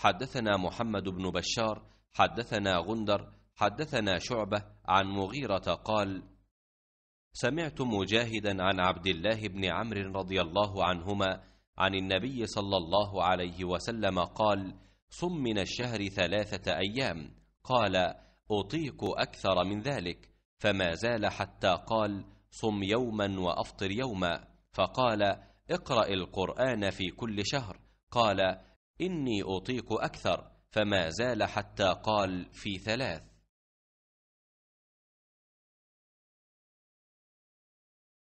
حدثنا محمد بن بشار حدثنا غندر حدثنا شعبة عن مغيرة قال سمعت مجاهدا عن عبد الله بن عمرو رضي الله عنهما عن النبي صلى الله عليه وسلم قال صم من الشهر ثلاثة أيام قال أطيق أكثر من ذلك فما زال حتى قال صم يوما وأفطر يوما فقال اقرأ القرآن في كل شهر قال إني أطيق أكثر فما زال حتى قال في ثلاث